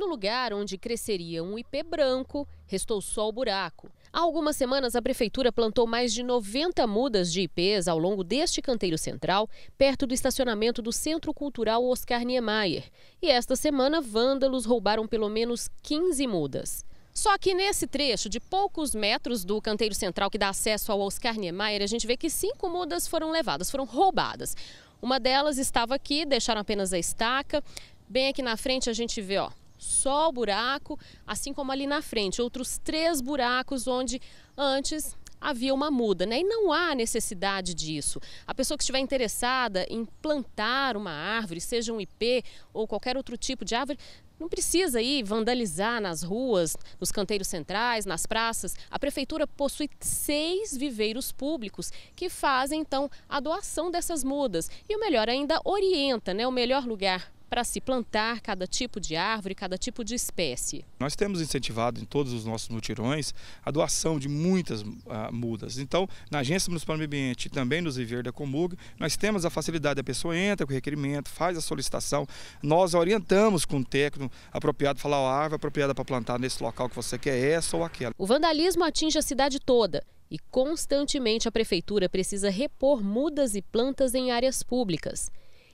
No lugar onde cresceria um IP branco, restou só o buraco. Há algumas semanas, a prefeitura plantou mais de 90 mudas de IPs ao longo deste canteiro central, perto do estacionamento do Centro Cultural Oscar Niemeyer. E esta semana, vândalos roubaram pelo menos 15 mudas. Só que nesse trecho de poucos metros do canteiro central que dá acesso ao Oscar Niemeyer, a gente vê que cinco mudas foram levadas, foram roubadas. Uma delas estava aqui, deixaram apenas a estaca. Bem aqui na frente a gente vê, ó, só o buraco, assim como ali na frente, outros três buracos onde antes havia uma muda, né? E não há necessidade disso. A pessoa que estiver interessada em plantar uma árvore, seja um IP ou qualquer outro tipo de árvore, não precisa ir vandalizar nas ruas, nos canteiros centrais, nas praças. A prefeitura possui seis viveiros públicos que fazem então a doação dessas mudas e o melhor ainda orienta, né, o melhor lugar para se plantar cada tipo de árvore, cada tipo de espécie. Nós temos incentivado em todos os nossos mutirões a doação de muitas ah, mudas. Então, na Agência Municipal do Meio Ambiente e também no Ziver da Comug, nós temos a facilidade, a pessoa entra com o requerimento, faz a solicitação, nós orientamos com o técnico apropriado, falar a árvore apropriada para plantar nesse local que você quer é essa ou aquela. O vandalismo atinge a cidade toda e constantemente a prefeitura precisa repor mudas e plantas em áreas públicas.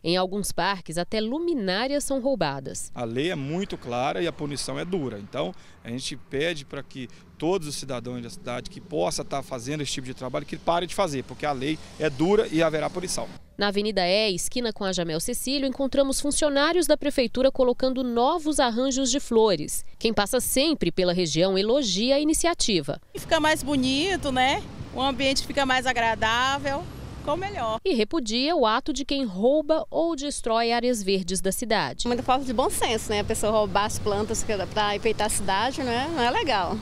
Em alguns parques, até luminárias são roubadas. A lei é muito clara e a punição é dura. Então, a gente pede para que todos os cidadãos da cidade que possa estar fazendo esse tipo de trabalho, que pare de fazer, porque a lei é dura e haverá punição. Na Avenida E, esquina com a Jamel Cecílio, encontramos funcionários da prefeitura colocando novos arranjos de flores. Quem passa sempre pela região elogia a iniciativa. Fica mais bonito, né? O ambiente fica mais agradável ficou melhor. E repudia o ato de quem rouba ou destrói áreas verdes da cidade. Muita falta de bom senso, né? A pessoa roubar as plantas é para enfeitar a cidade, né? Não é legal.